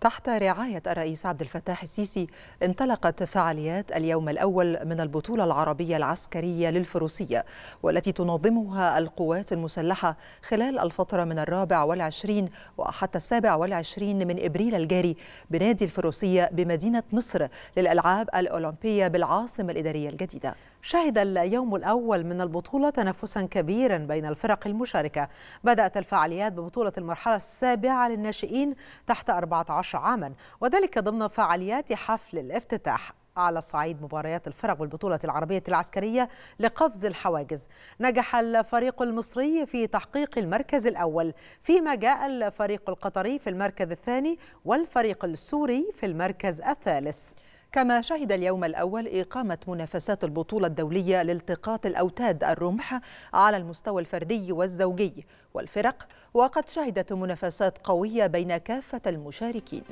تحت رعاية الرئيس عبد الفتاح السيسي انطلقت فعاليات اليوم الأول من البطولة العربية العسكرية للفروسية والتي تنظمها القوات المسلحة خلال الفترة من الرابع والعشرين وحتى السابع والعشرين من إبريل الجاري بنادي الفروسية بمدينة مصر للألعاب الأولمبية بالعاصمة الإدارية الجديدة شهد اليوم الأول من البطولة تنافسا كبيرا بين الفرق المشاركة بدأت الفعاليات ببطولة المرحلة السابعة للناشئين تحت 14 12 عاما وذلك ضمن فعاليات حفل الافتتاح على صعيد مباريات الفرق والبطولة العربية العسكرية لقفز الحواجز نجح الفريق المصري في تحقيق المركز الأول فيما جاء الفريق القطري في المركز الثاني والفريق السوري في المركز الثالث كما شهد اليوم الأول إقامة منافسات البطولة الدولية لالتقاط الأوتاد الرمح على المستوى الفردي والزوجي والفرق وقد شهدت منافسات قوية بين كافة المشاركين